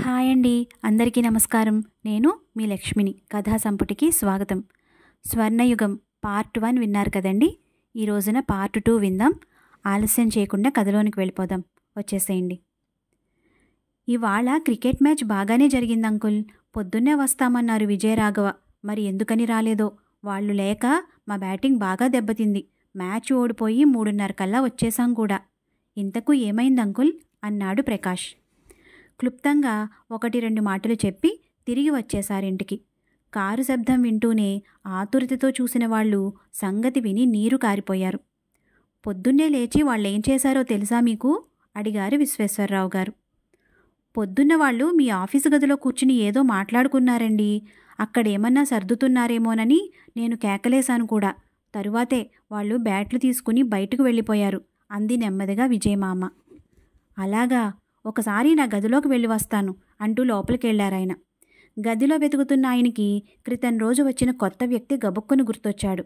hi అండి అందరికీ నమస్కారం నేను మీ లక్ష్మిని కథా సంపుటికి స్వాగతం స్వర్ణయుగం పార్ట్ వన్ విన్నారు కదండి ఈ రోజున పార్ట్ టూ విందాం ఆలస్యం చేయకుండా కథలోనికి వెళ్ళిపోదాం వచ్చేసేయండి ఇవాళ క్రికెట్ మ్యాచ్ బాగానే జరిగింది అంకుల్ పొద్దున్నే వస్తామన్నారు విజయరాఘవ మరి ఎందుకని రాలేదో వాళ్ళు లేక మా బ్యాటింగ్ బాగా దెబ్బతింది మ్యాచ్ ఓడిపోయి మూడున్నర కల్లా వచ్చేసాం కూడా ఇంతకు ఏమైంది అంకుల్ అన్నాడు ప్రకాష్ క్లుప్తంగా ఒకటి రెండు మాటలు చెప్పి తిరిగి ఇంటికి కారు శబ్దం వింటూనే ఆతురితతో చూసిన వాళ్ళు సంగతి విని నీరు కారిపోయారు పొద్దున్నే లేచి వాళ్ళేం చేశారో తెలుసా మీకు అడిగారు విశ్వేశ్వరరావు గారు పొద్దున్న వాళ్ళు మీ ఆఫీసు గదిలో కూర్చుని ఏదో మాట్లాడుకున్నారండి అక్కడేమన్నా సర్దుతున్నారేమోనని నేను కేకలేశాను కూడా తరువాతే వాళ్ళు బ్యాట్లు తీసుకుని బయటకు వెళ్ళిపోయారు అంది నెమ్మదిగా విజయమామ అలాగా ఒకసారి నా గదిలోకి వెళ్ళి వస్తాను అంటూ లోపలికెళ్లారాయన గదిలో వెతుకుతున్న ఆయనకి క్రితం రోజు వచ్చిన కొత్త వ్యక్తి గబుక్కును గుర్తొచ్చాడు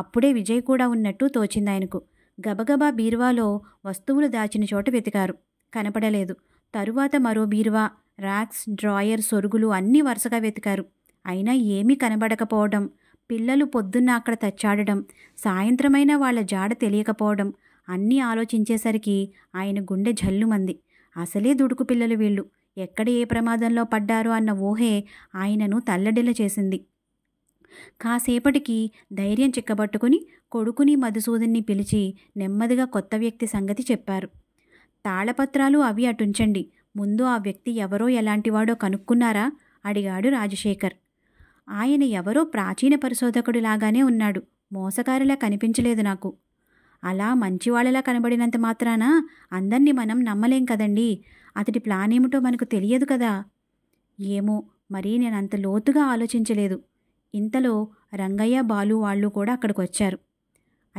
అప్పుడే విజయ్ కూడా ఉన్నట్టు తోచింది ఆయనకు గబగబా బీరువాలో వస్తువులు దాచిన చోట వెతికారు కనపడలేదు తరువాత మరో బీరువా రాక్స్ డ్రాయర్ సొరుగులు అన్నీ వరుసగా వెతికారు అయినా ఏమీ కనబడకపోవడం పిల్లలు పొద్దున్న అక్కడ తచ్చాడడం సాయంత్రమైనా వాళ్ళ జాడ తెలియకపోవడం అన్నీ ఆలోచించేసరికి ఆయన గుండె జల్లుమంది అసలే దుడుకు పిల్లలు వీళ్ళు ఎక్కడ ఏ ప్రమాదంలో పడ్డారు అన్న ఊహే ఆయనను తల్లడిల్ల చేసింది కాసేపటికి ధైర్యం చిక్కబట్టుకుని కొడుకుని మధుసూదన్ని పిలిచి నెమ్మదిగా కొత్త వ్యక్తి సంగతి చెప్పారు తాళపత్రాలు అవి అటుంచండి ముందు ఆ వ్యక్తి ఎవరో ఎలాంటివాడో కనుక్కున్నారా అడిగాడు రాజశేఖర్ ఆయన ఎవరో ప్రాచీన పరిశోధకుడిలాగానే ఉన్నాడు మోసకారిలా కనిపించలేదు నాకు అలా మంచివాళ్ళలా కనబడినంత మాత్రాన అందరినీ మనం నమ్మలేం కదండి అతడి ప్లాన్ ఏమిటో మనకు తెలియదు కదా ఏమో మరీ నేను అంత లోతుగా ఆలోచించలేదు ఇంతలో రంగయ్య బాలు వాళ్ళు కూడా అక్కడికి వచ్చారు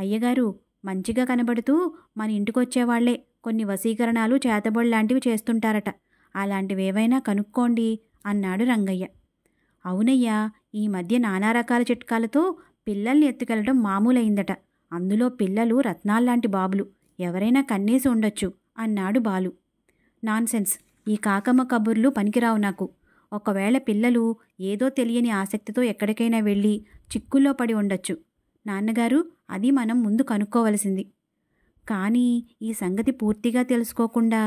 అయ్యగారు మంచిగా కనబడుతూ మన ఇంటికొచ్చేవాళ్లే కొన్ని వశీకరణాలు లాంటివి చేస్తుంటారట అలాంటివేవైనా కనుక్కోండి అన్నాడు రంగయ్య అవునయ్యా ఈ మధ్య నానా రకాల చిట్కాలతో పిల్లల్ని ఎత్తుకెళ్ళడం మామూలైందట అందులో పిల్లలు రత్నాల్లాంటి బాబులు ఎవరైనా కన్నేసి ఉండొచ్చు అన్నాడు బాలు నాన్సెన్స్ ఈ కాకమ్మ కబుర్లు పనికిరావు నాకు ఒకవేళ పిల్లలు ఏదో తెలియని ఆసక్తితో ఎక్కడికైనా వెళ్ళి చిక్కుల్లో పడి ఉండొచ్చు నాన్నగారు అది మనం ముందు కనుక్కోవలసింది కానీ ఈ సంగతి పూర్తిగా తెలుసుకోకుండా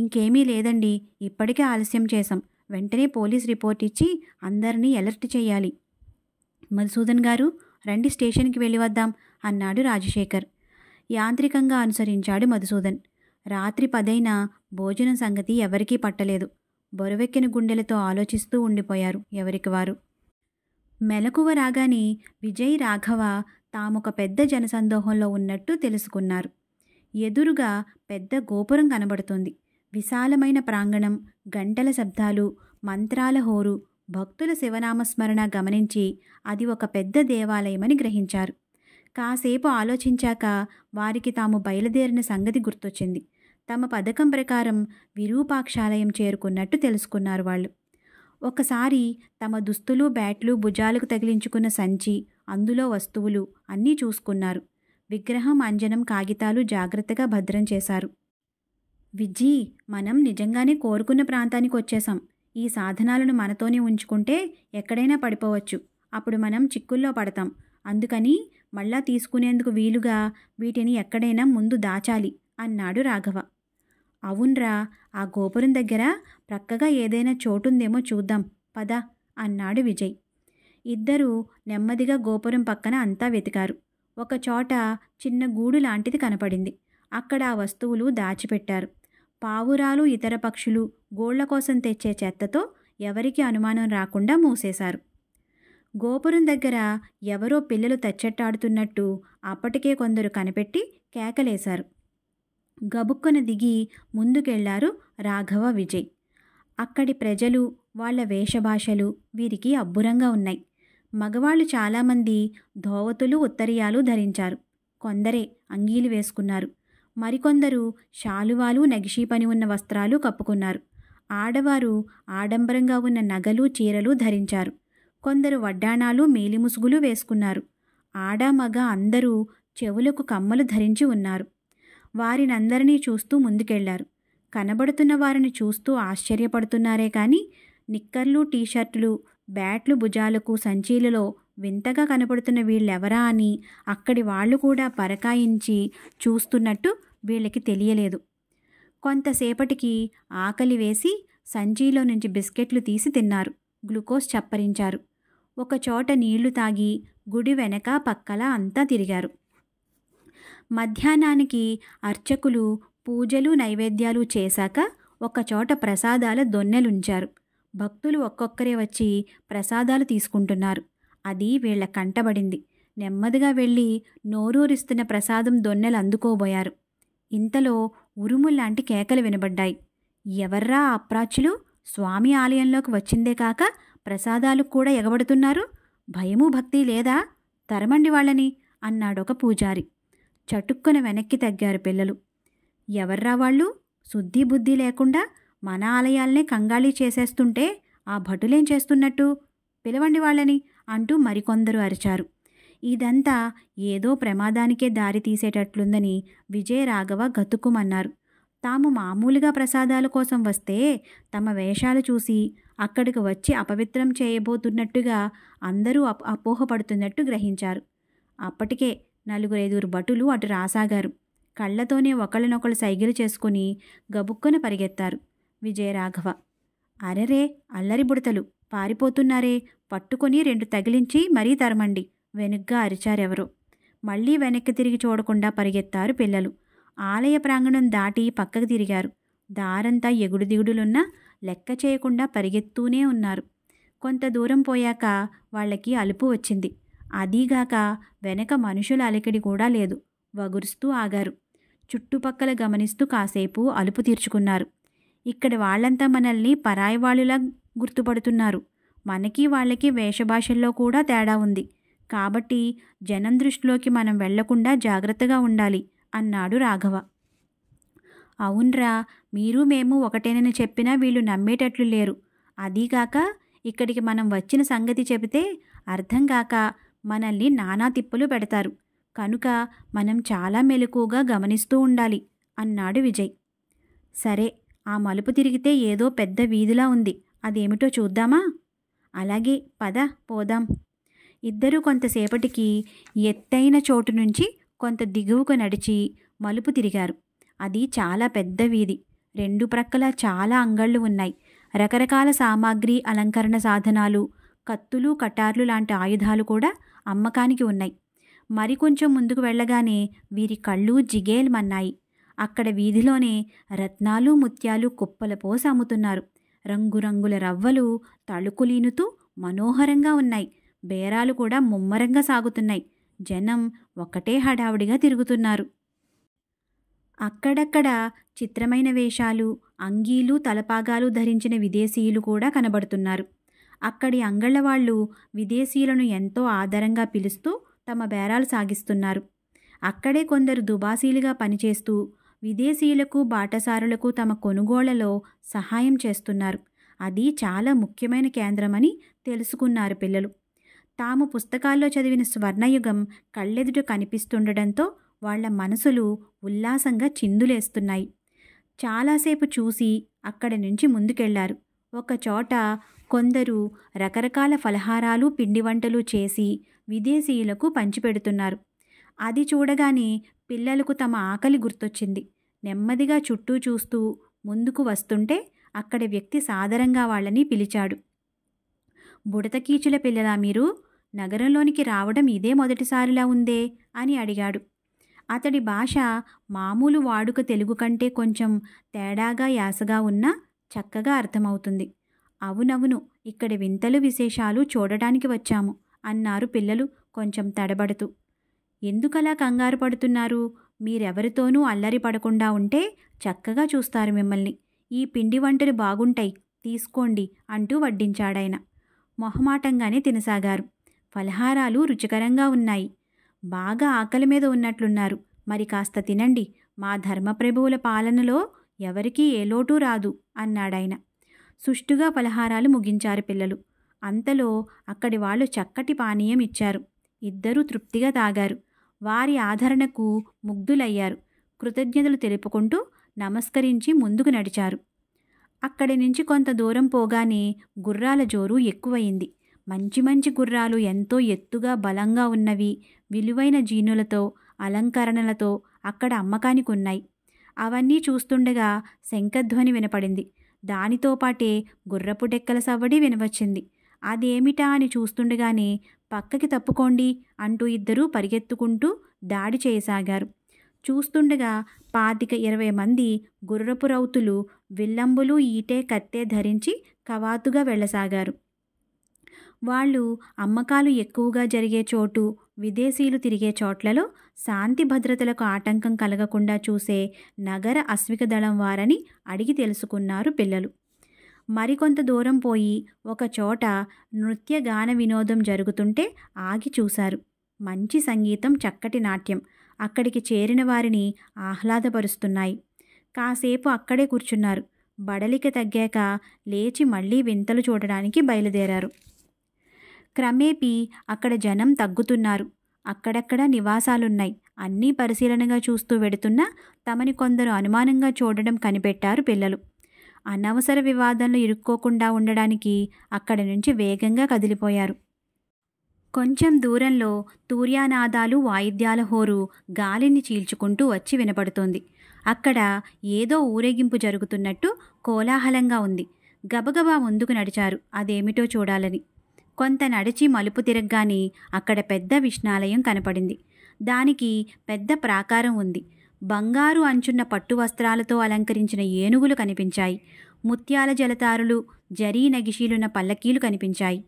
ఇంకేమీ లేదండి ఇప్పటికే ఆలస్యం చేశాం వెంటనే పోలీస్ రిపోర్ట్ ఇచ్చి అందరినీ అలర్ట్ చేయాలి మధుసూదన్ గారు రండి స్టేషన్కి వెళ్ళి వద్దాం అన్నాడు రాజశేఖర్ యాంత్రికంగా అనుసరించాడు మధుసూదన్ రాత్రి పదైనా భోజనం సంగతి ఎవరికీ పట్టలేదు బరువెక్కిన గుండెలతో ఆలోచిస్తూ ఉండిపోయారు ఎవరికి వారు మెలకువ రాగానే విజయ్ రాఘవ తామొక పెద్ద జనసందోహంలో ఉన్నట్టు తెలుసుకున్నారు ఎదురుగా పెద్ద గోపురం కనబడుతుంది విశాలమైన ప్రాంగణం గంటల శబ్దాలు మంత్రాల హోరు భక్తుల శివనామస్మరణ గమనించి అది ఒక పెద్ద దేవాలయమని గ్రహించారు కాసేపు ఆలోచించాక వారికి తాము బయలుదేరిన సంగతి గుర్తొచ్చింది తమ పథకం ప్రకారం విరూపాక్షాలయం చేరుకున్నట్టు తెలుసుకున్నారు వాళ్ళు ఒకసారి తమ దుస్తులు బ్యాట్లు భుజాలకు తగిలించుకున్న సంచి అందులో వస్తువులు అన్నీ చూసుకున్నారు విగ్రహం అంజనం కాగితాలు జాగ్రత్తగా భద్రం చేశారు విజ్జీ మనం నిజంగానే కోరుకున్న ప్రాంతానికి వచ్చేసాం ఈ సాధనాలను మనతోనే ఉంచుకుంటే ఎక్కడైనా పడిపోవచ్చు అప్పుడు మనం చిక్కుల్లో పడతాం అందుకని మళ్ళా తీసుకునేందుకు వీలుగా వీటిని ఎక్కడైనా ముందు దాచాలి అన్నాడు రాఘవ అవున్రా ఆ గోపురం దగ్గర ప్రక్కగా ఏదైనా చోటుందేమో చూద్దాం పద అన్నాడు విజయ్ ఇద్దరూ నెమ్మదిగా గోపురం పక్కన అంతా వెతికారు ఒక చోట చిన్న గూడు లాంటిది కనపడింది అక్కడ ఆ వస్తువులు దాచిపెట్టారు పావురాలు ఇతర పక్షులు గోళ్ల కోసం తెచ్చే చెత్తతో ఎవరికి అనుమానం రాకుండా మూసేశారు గోపురం దగ్గర ఎవరో పిల్లలు తచ్చెట్టాడుతున్నట్టు అప్పటికే కొందరు కనిపెట్టి కేకలేశారు గబుక్కున దిగి ముందుకెళ్లారు రాఘవ విజయ్ అక్కడి ప్రజలు వాళ్ల వేషభాషలు వీరికి అబ్బురంగా ఉన్నాయి మగవాళ్ళు చాలామంది ధోవతులు ఉత్తరీయాలు ధరించారు కొందరే అంగీలు వేసుకున్నారు మరికొందరు శాలువాలు నగిషీ పని ఉన్న వస్త్రాలు కప్పుకున్నారు ఆడవారు ఆడంబరంగా ఉన్న నగలు చీరలు ధరించారు కొందరు వడ్డాణాలు మేలిముసుగులు వేసుకున్నారు ఆడ మగ అందరూ చెవులకు కమ్మలు ధరించి ఉన్నారు వారినందరినీ చూస్తూ ముందుకెళ్లారు కనబడుతున్న వారిని చూస్తూ ఆశ్చర్యపడుతున్నారే కానీ నిక్కర్లు టీషర్టులు బ్యాట్లు భుజాలకు సంచీలలో వింతగా కనపడుతున్న వీళ్ళెవరా అని అక్కడి వాళ్ళు కూడా పరకాయించి చూస్తున్నట్టు వీళ్ళకి తెలియలేదు కొంతసేపటికి ఆకలి వేసి సంచిలో నుంచి బిస్కెట్లు తీసి తిన్నారు గ్లూకోజ్ చప్పరించారు ఒకచోట నీళ్లు తాగి గుడి వెనక పక్కల అంతా తిరిగారు మధ్యాహ్నానికి అర్చకులు పూజలు నైవేద్యాలు చేశాక ఒకచోట ప్రసాదాల దొన్నెలుంచారు భక్తులు ఒక్కొక్కరే వచ్చి ప్రసాదాలు తీసుకుంటున్నారు అది వీళ్ల కంటబడింది నెమ్మదిగా వెళ్ళి నోరూరిస్తున్న ప్రసాదం దొన్నెలు అందుకోబోయారు ఇంతలో ఉరుముల్లాంటి కేకలు వినబడ్డాయి ఎవర్రా అప్రాచులు స్వామి ఆలయంలోకి వచ్చిందే కాక ప్రసాదాలు కూడా ఎగబడుతున్నారు భయము భక్తి లేదా తరమండి వాళ్ళని అన్నాడొక పూజారి చటుక్కున వెనక్కి తగ్గారు పిల్లలు ఎవర్రా వాళ్ళు శుద్ధి బుద్ధి లేకుండా మన ఆలయాల్నే కంగాళీ చేసేస్తుంటే ఆ భటులేం చేస్తున్నట్టు పిలవండి వాళ్ళని అంటూ మరికొందరు అరిచారు ఇదంతా ఏదో ప్రమాదానికే దారి తీసేటట్లుందని విజయరాఘవ గతుకుమన్నారు తాము మామూలుగా ప్రసాదాల కోసం వస్తే తమ వేషాలు చూసి అక్కడికి వచ్చి అపవిత్రం చేయబోతున్నట్టుగా అందరూ అప్ అపోహపడుతున్నట్టు గ్రహించారు అప్పటికే నలుగురైదుగురు భటులు అటు రాసాగారు కళ్ళతోనే ఒకళ్ళనొకళ్ళు సైగిలు చేసుకుని గబుక్కున పరిగెత్తారు విజయరాఘవ అరెరే అల్లరి బుడతలు పారిపోతున్నారే పట్టుకుని రెండు తగిలించి మరీ తరమండి వెనుగ్గా అరిచారెవరో మళ్ళీ వెనక్కి తిరిగి చూడకుండా పరిగెత్తారు పిల్లలు ఆలయ ప్రాంగణం దాటి పక్కకు తిరిగారు దారంతా ఎగుడు దిగుడులున్నా లెక్క చేయకుండా పరిగెత్తూనే ఉన్నారు కొంత దూరం పోయాక వాళ్ళకి అలుపు వచ్చింది అదీగాక వెనక మనుషుల అలికిడి కూడా లేదు వగురుస్తూ ఆగారు చుట్టుపక్కల గమనిస్తూ కాసేపు అలుపు తీర్చుకున్నారు ఇక్కడ వాళ్ళంతా మనల్ని వాళ్ళులా గుర్తుపడుతున్నారు మనకి వాళ్ళకి వేషభాషల్లో కూడా తేడా ఉంది కాబట్టి జనం దృష్టిలోకి మనం వెళ్లకుండా జాగ్రత్తగా ఉండాలి అన్నాడు రాఘవ అవునరా మీరు మేము ఒకటేనని చెప్పినా వీళ్ళు నమ్మేటట్లు లేరు అదీగాక ఇక్కడికి మనం వచ్చిన సంగతి చెబితే అర్థం కాక మనల్ని నానా తిప్పులు పెడతారు కనుక మనం చాలా మెలకుగా గమనిస్తూ ఉండాలి అన్నాడు విజయ్ సరే ఆ మలుపు తిరిగితే ఏదో పెద్ద వీధిలా ఉంది అదేమిటో చూద్దామా అలాగే పద పోదాం ఇద్దరూ కొంతసేపటికి ఎత్తైన చోటు నుంచి కొంత దిగువకు నడిచి మలుపు తిరిగారు అది చాలా పెద్ద వీధి రెండు ప్రక్కల చాలా అంగళ్ళు ఉన్నాయి రకరకాల సామాగ్రి అలంకరణ సాధనాలు కత్తులు కటార్లు లాంటి ఆయుధాలు కూడా అమ్మకానికి ఉన్నాయి మరి కొంచెం ముందుకు వెళ్ళగానే వీరి కళ్ళు జిగేల్మన్నాయి అక్కడ వీధిలోనే రత్నాలు ముత్యాలు కుప్పల పోసి అమ్ముతున్నారు రంగురంగుల రవ్వలు తళుకులీనుతూ మనోహరంగా ఉన్నాయి బేరాలు కూడా ముమ్మరంగా సాగుతున్నాయి జనం ఒకటే హడావుడిగా తిరుగుతున్నారు అక్కడక్కడ చిత్రమైన వేషాలు అంగీలు తలపాగాలు ధరించిన విదేశీయులు కూడా కనబడుతున్నారు అక్కడి అంగళ్ళ వాళ్ళు విదేశీయులను ఎంతో ఆదరంగా పిలుస్తూ తమ బేరాలు సాగిస్తున్నారు అక్కడే కొందరు దుబాసీలుగా పనిచేస్తూ విదేశీయులకు బాటసారులకు తమ కొనుగోళ్లలో సహాయం చేస్తున్నారు అది చాలా ముఖ్యమైన కేంద్రమని తెలుసుకున్నారు పిల్లలు తాము పుస్తకాల్లో చదివిన స్వర్ణయుగం కళ్ళెదుట కనిపిస్తుండడంతో వాళ్ల మనసులు ఉల్లాసంగా చిందులేస్తున్నాయి చాలాసేపు చూసి అక్కడి నుంచి ముందుకెళ్లారు ఒకచోట కొందరు రకరకాల ఫలహారాలు పిండి వంటలు చేసి విదేశీయులకు పంచిపెడుతున్నారు అది చూడగానే పిల్లలకు తమ ఆకలి గుర్తొచ్చింది నెమ్మదిగా చుట్టూ చూస్తూ ముందుకు వస్తుంటే అక్కడ వ్యక్తి సాదరంగా వాళ్ళని పిలిచాడు బుడతకీచుల పిల్లలా మీరు నగరంలోనికి రావడం ఇదే మొదటిసారిలా ఉందే అని అడిగాడు అతడి భాష మామూలు వాడుక తెలుగు కంటే కొంచెం తేడాగా యాసగా ఉన్నా చక్కగా అర్థమవుతుంది అవునవును ఇక్కడ వింతలు విశేషాలు చూడడానికి వచ్చాము అన్నారు పిల్లలు కొంచెం తడబడుతూ ఎందుకలా కంగారు పడుతున్నారు మీరెవరితోనూ అల్లరి పడకుండా ఉంటే చక్కగా చూస్తారు మిమ్మల్ని ఈ పిండి వంటలు బాగుంటాయి తీసుకోండి అంటూ వడ్డించాడాయన మొహమాటంగానే తినసాగారు ఫలహారాలు రుచికరంగా ఉన్నాయి బాగా ఆకలి మీద ఉన్నట్లున్నారు మరి కాస్త తినండి మా ధర్మప్రభువుల పాలనలో ఎవరికీ ఏ లోటూ రాదు అన్నాడాయన సుష్టుగా పలహారాలు ముగించారు పిల్లలు అంతలో అక్కడి వాళ్ళు చక్కటి పానీయం ఇచ్చారు ఇద్దరూ తృప్తిగా తాగారు వారి ఆదరణకు ముగ్ధులయ్యారు కృతజ్ఞతలు తెలుపుకుంటూ నమస్కరించి ముందుకు నడిచారు అక్కడి నుంచి కొంత దూరం పోగానే గుర్రాల జోరు ఎక్కువయింది మంచి మంచి గుర్రాలు ఎంతో ఎత్తుగా బలంగా ఉన్నవి విలువైన జీనులతో అలంకరణలతో అక్కడ అమ్మకానికి ఉన్నాయి అవన్నీ చూస్తుండగా శంఖధ్వని వినపడింది దానితో పాటే గుర్రపు డెక్కల సవ్వడి వినవచ్చింది అదేమిటా అని చూస్తుండగానే పక్కకి తప్పుకోండి అంటూ ఇద్దరూ పరిగెత్తుకుంటూ దాడి చేయసాగారు చూస్తుండగా పాతిక ఇరవై మంది గుర్రపు రౌతులు విల్లంబులు ఈటే కత్తే ధరించి కవాతుగా వెళ్ళసాగారు వాళ్ళు అమ్మకాలు ఎక్కువగా జరిగే చోటు విదేశీయులు తిరిగే చోట్లలో శాంతి భద్రతలకు ఆటంకం కలగకుండా చూసే నగర అశ్విక దళం వారని అడిగి తెలుసుకున్నారు పిల్లలు మరికొంత దూరం పోయి ఒకచోట నృత్యగాన వినోదం జరుగుతుంటే ఆగి చూశారు మంచి సంగీతం చక్కటి నాట్యం అక్కడికి చేరిన వారిని ఆహ్లాదపరుస్తున్నాయి కాసేపు అక్కడే కూర్చున్నారు బడలికి తగ్గాక లేచి మళ్ళీ వింతలు చూడడానికి బయలుదేరారు క్రమేపీ అక్కడ జనం తగ్గుతున్నారు అక్కడక్కడ నివాసాలున్నాయి అన్నీ పరిశీలనగా చూస్తూ వెడుతున్నా తమని కొందరు అనుమానంగా చూడడం కనిపెట్టారు పిల్లలు అనవసర వివాదంలో ఇరుక్కోకుండా ఉండడానికి అక్కడి నుంచి వేగంగా కదిలిపోయారు కొంచెం దూరంలో తూర్యానాదాలు వాయిద్యాల హోరు గాలిని చీల్చుకుంటూ వచ్చి వినపడుతోంది అక్కడ ఏదో ఊరేగింపు జరుగుతున్నట్టు కోలాహలంగా ఉంది గబగబా ముందుకు నడిచారు అదేమిటో చూడాలని కొంత నడిచి మలుపు తిరగగానే అక్కడ పెద్ద విష్ణాలయం కనపడింది దానికి పెద్ద ప్రాకారం ఉంది బంగారు అంచున్న పట్టు వస్త్రాలతో అలంకరించిన ఏనుగులు కనిపించాయి ముత్యాల జలతారులు జరీ నగిషీలున్న పల్లకీలు కనిపించాయి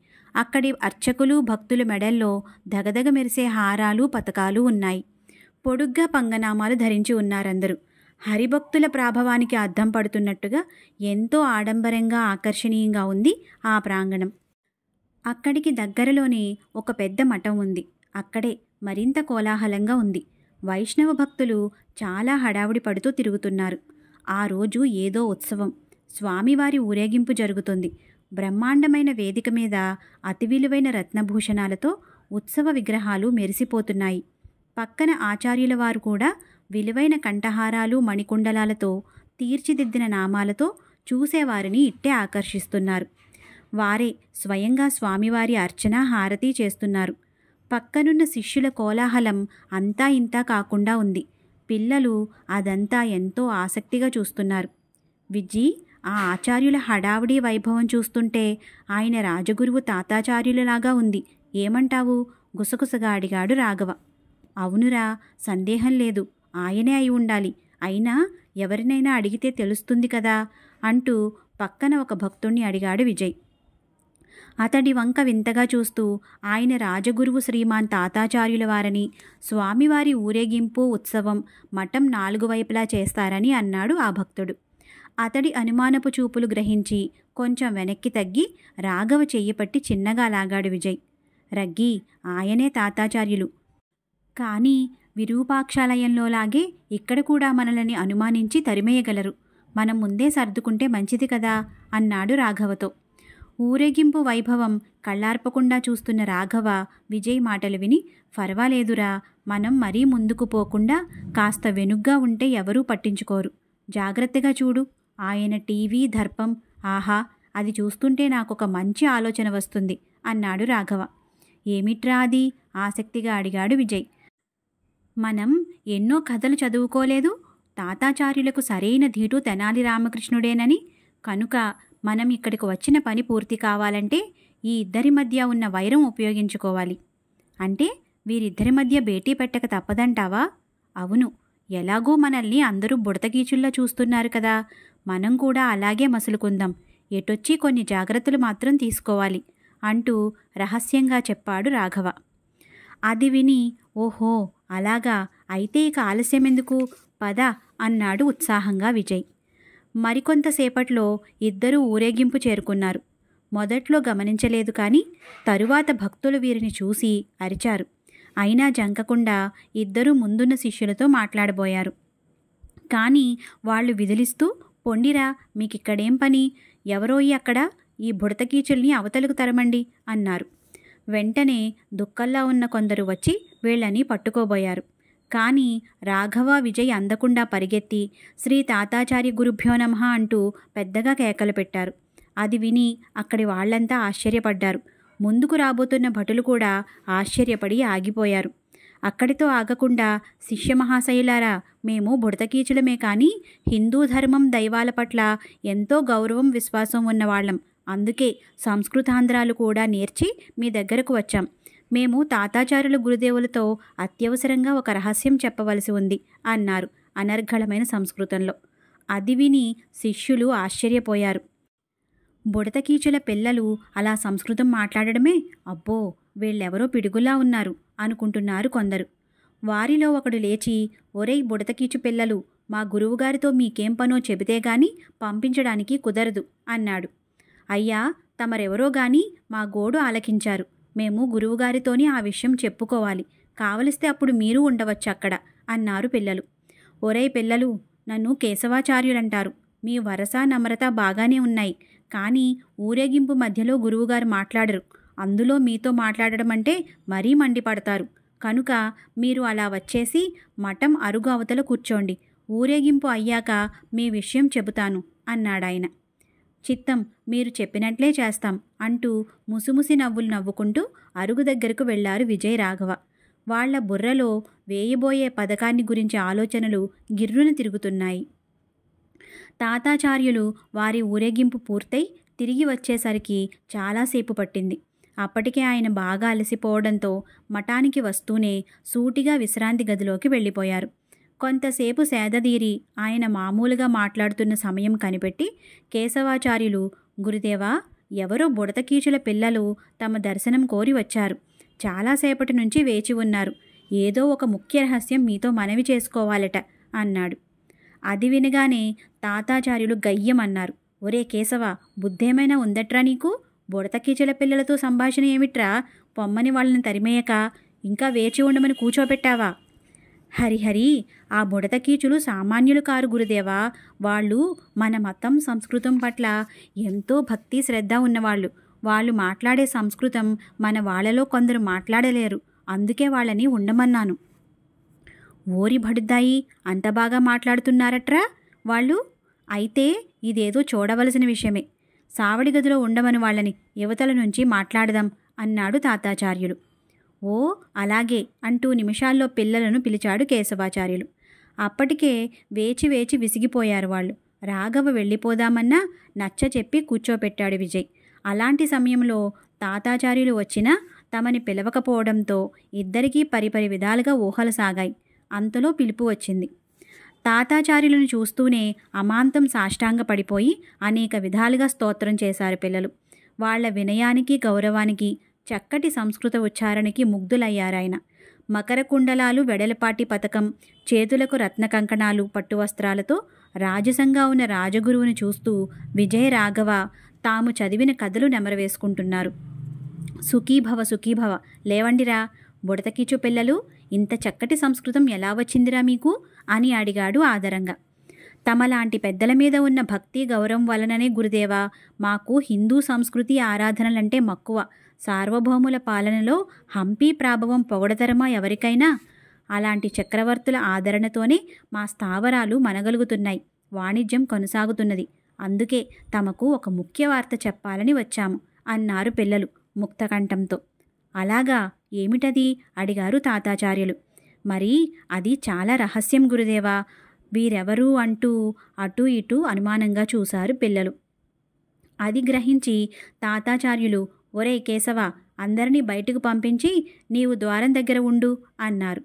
అక్కడి అర్చకులు భక్తుల మెడల్లో దగదగ మెరిసే హారాలు పతకాలు ఉన్నాయి పొడుగ్గా పంగనామాలు ధరించి ఉన్నారందరూ హరిభక్తుల ప్రాభవానికి అద్దం పడుతున్నట్టుగా ఎంతో ఆడంబరంగా ఆకర్షణీయంగా ఉంది ఆ ప్రాంగణం అక్కడికి దగ్గరలోనే ఒక పెద్ద మఠం ఉంది అక్కడే మరింత కోలాహలంగా ఉంది వైష్ణవ భక్తులు చాలా హడావుడి పడుతూ తిరుగుతున్నారు ఆ రోజు ఏదో ఉత్సవం స్వామివారి ఊరేగింపు జరుగుతుంది బ్రహ్మాండమైన వేదిక మీద అతి విలువైన రత్నభూషణాలతో ఉత్సవ విగ్రహాలు మెరిసిపోతున్నాయి పక్కన ఆచార్యుల వారు కూడా విలువైన కంఠహారాలు మణికుండలాలతో తీర్చిదిద్దిన నామాలతో చూసేవారిని ఇట్టే ఆకర్షిస్తున్నారు వారే స్వయంగా స్వామివారి అర్చన హారతి చేస్తున్నారు పక్కనున్న శిష్యుల కోలాహలం అంతా ఇంతా కాకుండా ఉంది పిల్లలు అదంతా ఎంతో ఆసక్తిగా చూస్తున్నారు విజ్జి ఆ ఆచార్యుల హడావుడి వైభవం చూస్తుంటే ఆయన రాజగురువు తాతాచార్యులలాగా ఉంది ఏమంటావు గుసగుసగా అడిగాడు రాఘవ అవునురా సందేహం లేదు ఆయనే అయి ఉండాలి అయినా ఎవరినైనా అడిగితే తెలుస్తుంది కదా అంటూ పక్కన ఒక భక్తుణ్ణి అడిగాడు విజయ్ అతడి వంక వింతగా చూస్తూ ఆయన రాజగురువు శ్రీమాన్ తాతాచార్యుల వారని స్వామివారి ఊరేగింపు ఉత్సవం మఠం నాలుగు వైపులా చేస్తారని అన్నాడు ఆ భక్తుడు అతడి అనుమానపు చూపులు గ్రహించి కొంచెం వెనక్కి తగ్గి రాఘవ చెయ్యపట్టి చిన్నగా లాగాడు విజయ్ రగ్గి ఆయనే తాతాచార్యులు కానీ విరూపాక్షాలయంలోలాగే ఇక్కడ కూడా మనలని అనుమానించి తరిమేయగలరు మనం ముందే సర్దుకుంటే మంచిది కదా అన్నాడు రాఘవతో ఊరేగింపు వైభవం కళ్ళార్పకుండా చూస్తున్న రాఘవ విజయ్ మాటలు విని పర్వాలేదురా మనం మరీ ముందుకు పోకుండా కాస్త వెనుగ్గా ఉంటే ఎవరూ పట్టించుకోరు జాగ్రత్తగా చూడు ఆయన టీవీ దర్పం ఆహా అది చూస్తుంటే నాకొక మంచి ఆలోచన వస్తుంది అన్నాడు రాఘవ ఏమిట్రా అది ఆసక్తిగా అడిగాడు విజయ్ మనం ఎన్నో కథలు చదువుకోలేదు తాతాచార్యులకు సరైన ధీటు తెనాలి రామకృష్ణుడేనని కనుక మనం ఇక్కడికి వచ్చిన పని పూర్తి కావాలంటే ఈ ఇద్దరి మధ్య ఉన్న వైరం ఉపయోగించుకోవాలి అంటే వీరిద్దరి మధ్య భేటీ పెట్టక తప్పదంటావా అవును ఎలాగో మనల్ని అందరూ బుడతగీచుల్లో చూస్తున్నారు కదా మనం కూడా అలాగే మసులుకుందాం ఎటొచ్చి కొన్ని జాగ్రత్తలు మాత్రం తీసుకోవాలి అంటూ రహస్యంగా చెప్పాడు రాఘవ అది విని ఓహో అలాగా అయితే ఇక ఆలస్యం ఎందుకు పద అన్నాడు ఉత్సాహంగా విజయ్ మరికొంతసేపట్లో ఇద్దరూ ఊరేగింపు చేరుకున్నారు మొదట్లో గమనించలేదు కానీ తరువాత భక్తులు వీరిని చూసి అరిచారు అయినా జంకకుండా ఇద్దరూ ముందున్న శిష్యులతో మాట్లాడబోయారు కానీ వాళ్ళు విదిలిస్తూ పొండిరా మీకిక్కడేం పని ఎవరో అక్కడ ఈ బుడతకీచుల్ని అవతలకు తరమండి అన్నారు వెంటనే దుఃఖల్లా ఉన్న కొందరు వచ్చి వీళ్ళని పట్టుకోబోయారు కానీ రాఘవ విజయ్ అందకుండా పరిగెత్తి శ్రీ తాతాచార్య గురుభ్యో నమ అంటూ పెద్దగా కేకలు పెట్టారు అది విని అక్కడి వాళ్లంతా ఆశ్చర్యపడ్డారు ముందుకు రాబోతున్న భటులు కూడా ఆశ్చర్యపడి ఆగిపోయారు అక్కడితో ఆగకుండా శిష్య మహాశయులారా మేము బుడతకీచులమే కానీ హిందూ ధర్మం దైవాల పట్ల ఎంతో గౌరవం విశ్వాసం ఉన్నవాళ్ళం అందుకే సంస్కృతాంధ్రాలు కూడా నేర్చి మీ దగ్గరకు వచ్చాం మేము తాతాచారుల గురుదేవులతో అత్యవసరంగా ఒక రహస్యం చెప్పవలసి ఉంది అన్నారు అనర్ఘళమైన సంస్కృతంలో అది విని శిష్యులు ఆశ్చర్యపోయారు బుడతకీచుల పిల్లలు అలా సంస్కృతం మాట్లాడడమే అబ్బో వీళ్ళెవరో పిడుగులా ఉన్నారు అనుకుంటున్నారు కొందరు వారిలో ఒకడు లేచి ఒరేయ్ బుడతకీచు పిల్లలు మా గురువుగారితో మీకేం పనో చెబితే గాని పంపించడానికి కుదరదు అన్నాడు అయ్యా తమరెవరో గాని మా గోడు ఆలకించారు మేము గురువుగారితోనే ఆ విషయం చెప్పుకోవాలి కావలిస్తే అప్పుడు మీరు ఉండవచ్చు అక్కడ అన్నారు పిల్లలు ఒరే పిల్లలు నన్ను కేశవాచార్యులంటారు మీ వరస నమ్రత బాగానే ఉన్నాయి కానీ ఊరేగింపు మధ్యలో గురువుగారు మాట్లాడరు అందులో మీతో మాట్లాడడం అంటే మరీ మండిపడతారు కనుక మీరు అలా వచ్చేసి మఠం అరుగు అవతల కూర్చోండి ఊరేగింపు అయ్యాక మీ విషయం చెబుతాను అన్నాడాయన చిత్తం మీరు చెప్పినట్లే చేస్తాం అంటూ ముసిముసి నవ్వులు నవ్వుకుంటూ అరుగు దగ్గరకు వెళ్లారు విజయ్ రాఘవ వాళ్ల బుర్రలో వేయబోయే పథకాన్ని గురించి ఆలోచనలు గిర్రున తిరుగుతున్నాయి తాతాచార్యులు వారి ఊరేగింపు పూర్తయి తిరిగి వచ్చేసరికి చాలాసేపు పట్టింది అప్పటికే ఆయన బాగా అలసిపోవడంతో మఠానికి వస్తూనే సూటిగా విశ్రాంతి గదిలోకి వెళ్ళిపోయారు కొంతసేపు సేదదీరి ఆయన మామూలుగా మాట్లాడుతున్న సమయం కనిపెట్టి కేశవాచార్యులు గురుదేవా ఎవరో బుడతకీచుల పిల్లలు తమ దర్శనం కోరి వచ్చారు చాలాసేపటి నుంచి వేచి ఉన్నారు ఏదో ఒక ముఖ్య రహస్యం మీతో మనవి చేసుకోవాలట అన్నాడు అది వినగానే తాతాచార్యులు గయ్యమన్నారు ఒరే కేశవ బుద్ధేమైనా ఉందట్రా నీకు బుడతకీచుల పిల్లలతో సంభాషణ ఏమిట్రా పొమ్మని వాళ్ళని తరిమేయక ఇంకా వేచి ఉండమని కూర్చోబెట్టావా హరిహరి ఆ బుడత కీచులు సామాన్యులు కారు గురుదేవా వాళ్ళు మన మతం సంస్కృతం పట్ల ఎంతో భక్తి శ్రద్ధ ఉన్నవాళ్ళు వాళ్ళు మాట్లాడే సంస్కృతం మన వాళ్ళలో కొందరు మాట్లాడలేరు అందుకే వాళ్ళని ఉండమన్నాను ఓరి భడుద్దాయి అంత బాగా మాట్లాడుతున్నారట్రా వాళ్ళు అయితే ఇదేదో చూడవలసిన విషయమే సావడి గదిలో ఉండమని వాళ్ళని యువతల నుంచి మాట్లాడదాం అన్నాడు తాతాచార్యుడు ఓ అలాగే అంటూ నిమిషాల్లో పిల్లలను పిలిచాడు కేశవాచార్యులు అప్పటికే వేచి వేచి విసిగిపోయారు వాళ్ళు రాఘవ వెళ్ళిపోదామన్నా నచ్చ చెప్పి కూర్చోపెట్టాడు విజయ్ అలాంటి సమయంలో తాతాచార్యులు వచ్చినా తమని పిలవకపోవడంతో ఇద్దరికీ పరిపరి విధాలుగా ఊహలు సాగాయి అంతలో పిలుపు వచ్చింది తాతాచార్యులను చూస్తూనే అమాంతం సాష్టాంగ పడిపోయి అనేక విధాలుగా స్తోత్రం చేశారు పిల్లలు వాళ్ల వినయానికి గౌరవానికి చక్కటి సంస్కృత ఉచ్చారణకి ముగ్ధులయ్యారాయన మకర కుండలాలు వెడలపాటి పథకం చేతులకు రత్న కంకణాలు పట్టువస్త్రాలతో రాజసంగా ఉన్న రాజగురువును చూస్తూ విజయ రాఘవ తాము చదివిన కథలు నెమరవేసుకుంటున్నారు సుఖీభవ సుఖీభవ లేవండిరా బుడతకిచ్చు పిల్లలు ఇంత చక్కటి సంస్కృతం ఎలా వచ్చిందిరా మీకు అని అడిగాడు ఆదరంగా తమలాంటి పెద్దల మీద ఉన్న భక్తి గౌరవం వలననే గురుదేవా మాకు హిందూ సంస్కృతి ఆరాధనలంటే మక్కువ సార్వభౌముల పాలనలో హంపీ ప్రాభవం పొగడతరమా ఎవరికైనా అలాంటి చక్రవర్తుల ఆదరణతోనే మా స్థావరాలు మనగలుగుతున్నాయి వాణిజ్యం కొనసాగుతున్నది అందుకే తమకు ఒక ముఖ్య వార్త చెప్పాలని వచ్చాము అన్నారు పిల్లలు ముక్తకంఠంతో అలాగా ఏమిటది అడిగారు తాతాచార్యులు మరి అది చాలా రహస్యం గురుదేవా వీరెవరు అంటూ అటు ఇటు అనుమానంగా చూశారు పిల్లలు అది గ్రహించి తాతాచార్యులు ఒరే కేశవ అందరినీ బయటకు పంపించి నీవు ద్వారం దగ్గర ఉండు అన్నారు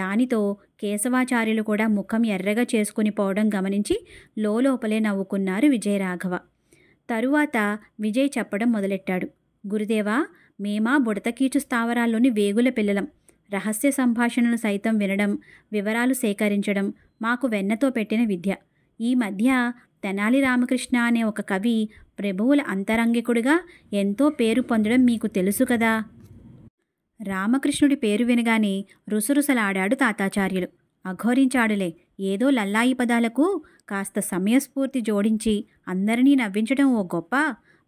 దానితో కేశవాచార్యులు కూడా ముఖం ఎర్రగా చేసుకుని పోవడం గమనించి లోపలే నవ్వుకున్నారు విజయరాఘవ తరువాత విజయ్ చెప్పడం మొదలెట్టాడు గురుదేవా మేమా బుడతకీచు స్థావరాల్లోని వేగుల పిల్లలం రహస్య సంభాషణలు సైతం వినడం వివరాలు సేకరించడం మాకు వెన్నతో పెట్టిన విద్య ఈ మధ్య తెనాలి రామకృష్ణ అనే ఒక కవి ప్రభువుల అంతరంగికుడిగా ఎంతో పేరు పొందడం మీకు తెలుసు కదా రామకృష్ణుడి పేరు వినగానే రుసరుసలాడాడు తాతాచార్యులు అఘోరించాడులే ఏదో లల్లాయి పదాలకు కాస్త సమయస్ఫూర్తి జోడించి అందరినీ నవ్వించడం ఓ గొప్ప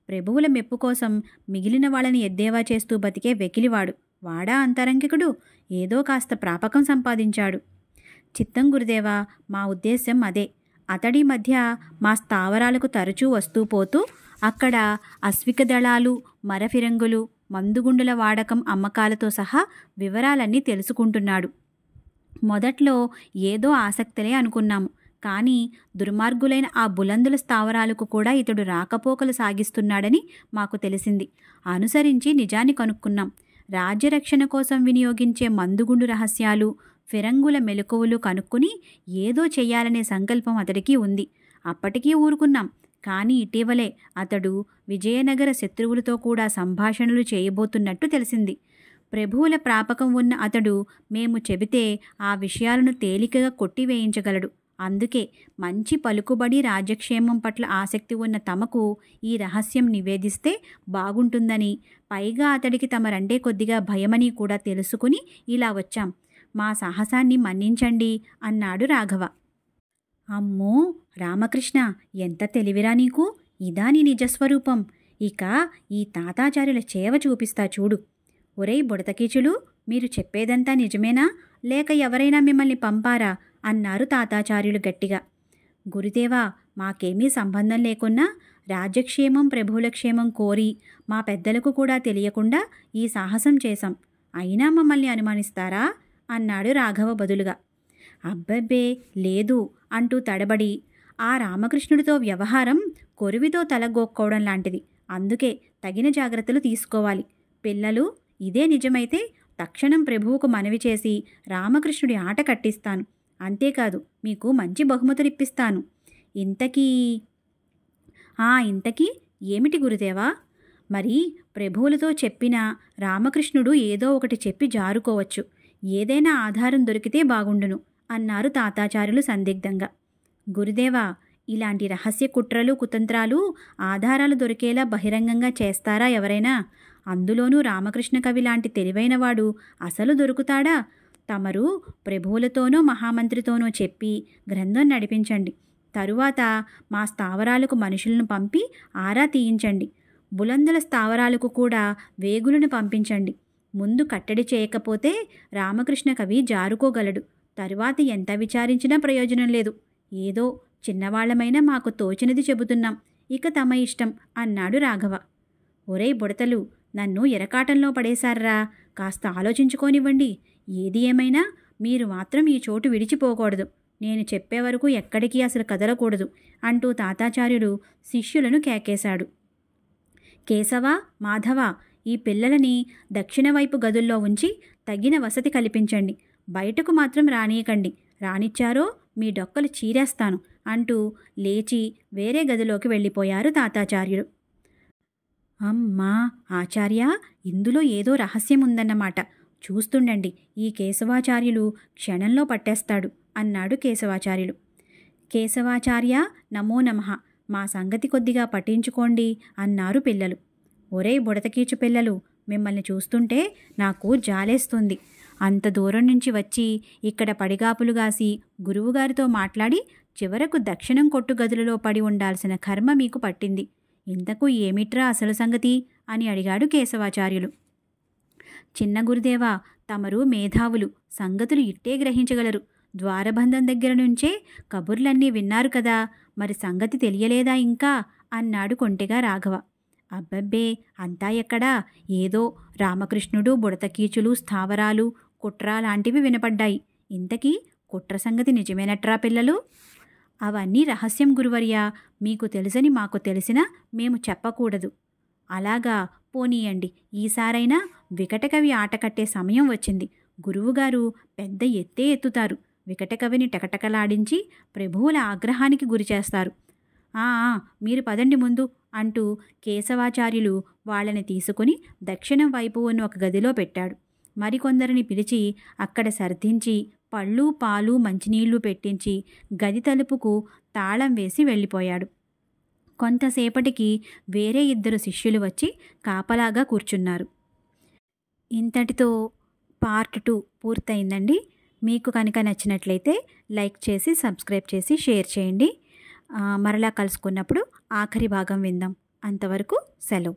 ప్రభువుల మెప్పు కోసం మిగిలిన వాళ్ళని ఎద్దేవా చేస్తూ బతికే వెకిలివాడు వాడా అంతరంగికుడు ఏదో కాస్త ప్రాపకం సంపాదించాడు చిత్తం గురుదేవా మా ఉద్దేశ్యం అదే అతడి మధ్య మా స్థావరాలకు తరచూ వస్తూ పోతూ అక్కడ అశ్విక దళాలు మరఫిరంగులు మందుగుండుల వాడకం అమ్మకాలతో సహా వివరాలన్నీ తెలుసుకుంటున్నాడు మొదట్లో ఏదో ఆసక్తిలే అనుకున్నాము కానీ దుర్మార్గులైన ఆ బులందుల స్థావరాలకు కూడా ఇతడు రాకపోకలు సాగిస్తున్నాడని మాకు తెలిసింది అనుసరించి నిజాన్ని కనుక్కున్నాం రాజ్యరక్షణ కోసం వినియోగించే మందుగుండు రహస్యాలు ఫిరంగుల మెలకువలు కనుక్కుని ఏదో చేయాలనే సంకల్పం అతడికి ఉంది అప్పటికీ ఊరుకున్నాం కానీ ఇటీవలే అతడు విజయనగర శత్రువులతో కూడా సంభాషణలు చేయబోతున్నట్టు తెలిసింది ప్రభువుల ప్రాపకం ఉన్న అతడు మేము చెబితే ఆ విషయాలను తేలికగా కొట్టివేయించగలడు అందుకే మంచి పలుకుబడి రాజక్షేమం పట్ల ఆసక్తి ఉన్న తమకు ఈ రహస్యం నివేదిస్తే బాగుంటుందని పైగా అతడికి తమ రండే కొద్దిగా భయమని కూడా తెలుసుకుని ఇలా వచ్చాం మా సాహసాన్ని మన్నించండి అన్నాడు రాఘవ అమ్మో రామకృష్ణ ఎంత తెలివిరా నీకు ఇదా నీ నిజస్వరూపం ఇక ఈ తాతాచార్యుల చేవ చూపిస్తా చూడు ఒరే బుడతకీచులు మీరు చెప్పేదంతా నిజమేనా లేక ఎవరైనా మిమ్మల్ని పంపారా అన్నారు తాతాచార్యులు గట్టిగా గురుదేవా మాకేమీ సంబంధం లేకున్నా రాజ్యక్షేమం ప్రభువుల క్షేమం కోరి మా పెద్దలకు కూడా తెలియకుండా ఈ సాహసం చేశాం అయినా మమ్మల్ని అనుమానిస్తారా అన్నాడు రాఘవ బదులుగా అబ్బబ్బే లేదు అంటూ తడబడి ఆ రామకృష్ణుడితో వ్యవహారం కొరివితో తలగోక్కోవడం లాంటిది అందుకే తగిన జాగ్రత్తలు తీసుకోవాలి పిల్లలు ఇదే నిజమైతే తక్షణం ప్రభువుకు మనవి చేసి రామకృష్ణుడి ఆట కట్టిస్తాను అంతేకాదు మీకు మంచి బహుమతులిప్పిస్తాను ఇంతకీ ఆ ఇంతకీ ఏమిటి గురుదేవా మరి ప్రభువులతో చెప్పిన రామకృష్ణుడు ఏదో ఒకటి చెప్పి జారుకోవచ్చు ఏదైనా ఆధారం దొరికితే బాగుండును అన్నారు తాతాచార్యులు సందిగ్ధంగా గురుదేవా ఇలాంటి రహస్య కుట్రలు కుతంత్రాలు ఆధారాలు దొరికేలా బహిరంగంగా చేస్తారా ఎవరైనా అందులోనూ రామకృష్ణ కవి లాంటి తెలివైనవాడు అసలు దొరుకుతాడా తమరు ప్రభువులతోనో మహామంత్రితోనో చెప్పి గ్రంథం నడిపించండి తరువాత మా స్థావరాలకు మనుషులను పంపి ఆరా తీయించండి బులందుల స్థావరాలకు కూడా వేగులను పంపించండి ముందు కట్టడి చేయకపోతే రామకృష్ణ కవి జారుకోగలడు తరువాత ఎంత విచారించినా ప్రయోజనం లేదు ఏదో చిన్నవాళ్లమైనా మాకు తోచినది చెబుతున్నాం ఇక తమ ఇష్టం అన్నాడు రాఘవ ఒరే బుడతలు నన్ను ఎరకాటంలో పడేశారా కాస్త ఆలోచించుకోనివ్వండి ఏది ఏమైనా మీరు మాత్రం ఈ చోటు విడిచిపోకూడదు నేను చెప్పే వరకు ఎక్కడికి అసలు కదలకూడదు అంటూ తాతాచార్యుడు శిష్యులను కేకేశాడు కేశవ మాధవ ఈ పిల్లలని దక్షిణ వైపు గదుల్లో ఉంచి తగిన వసతి కల్పించండి బయటకు మాత్రం రానియకండి రానిచ్చారో మీ డొక్కలు చీరేస్తాను అంటూ లేచి వేరే గదిలోకి వెళ్ళిపోయారు తాతాచార్యుడు అమ్మా ఆచార్య ఇందులో ఏదో రహస్యం ఉందన్నమాట చూస్తుండండి ఈ కేశవాచార్యులు క్షణంలో పట్టేస్తాడు అన్నాడు కేశవాచార్యులు కేశవాచార్య నమో నమ మా సంగతి కొద్దిగా పట్టించుకోండి అన్నారు పిల్లలు ఒరే బుడతకీచు పిల్లలు మిమ్మల్ని చూస్తుంటే నాకు జాలేస్తుంది అంత దూరం నుంచి వచ్చి ఇక్కడ పడిగాపులు గాసి గురువుగారితో మాట్లాడి చివరకు దక్షిణం కొట్టు గదులలో పడి ఉండాల్సిన కర్మ మీకు పట్టింది ఇంతకు ఏమిట్రా అసలు సంగతి అని అడిగాడు కేశవాచార్యులు చిన్న గురుదేవ తమరు మేధావులు సంగతులు ఇట్టే గ్రహించగలరు ద్వారబంధం దగ్గర నుంచే కబుర్లన్నీ విన్నారు కదా మరి సంగతి తెలియలేదా ఇంకా అన్నాడు కొంటెగా రాఘవ అబ్బబ్బే అంతా ఎక్కడా ఏదో రామకృష్ణుడు బుడతకీచులు స్థావరాలు కుట్ర లాంటివి వినపడ్డాయి ఇంతకీ కుట్ర సంగతి నిజమేనట్రా పిల్లలు అవన్నీ రహస్యం గురువర్యా మీకు తెలుసని మాకు తెలిసినా మేము చెప్పకూడదు అలాగా పోనీయండి ఈసారైనా వికటకవి ఆట కట్టే సమయం వచ్చింది గురువుగారు పెద్ద ఎత్తే ఎత్తుతారు వికటకవిని టకటకలాడించి ప్రభువుల ఆగ్రహానికి గురి చేస్తారు మీరు పదండి ముందు అంటూ కేశవాచార్యులు వాళ్ళని తీసుకుని దక్షిణం వైపు ఉన్న ఒక గదిలో పెట్టాడు మరికొందరిని పిలిచి అక్కడ సర్దించి పళ్ళు పాలు మంచినీళ్లు పెట్టించి గది తలుపుకు తాళం వేసి వెళ్ళిపోయాడు కొంతసేపటికి వేరే ఇద్దరు శిష్యులు వచ్చి కాపలాగా కూర్చున్నారు ఇంతటితో పార్ట్ టూ పూర్తయిందండి మీకు కనుక నచ్చినట్లయితే లైక్ చేసి సబ్స్క్రైబ్ చేసి షేర్ చేయండి మరలా కలుసుకున్నప్పుడు ఆఖరి భాగం విందాం అంతవరకు సెలవు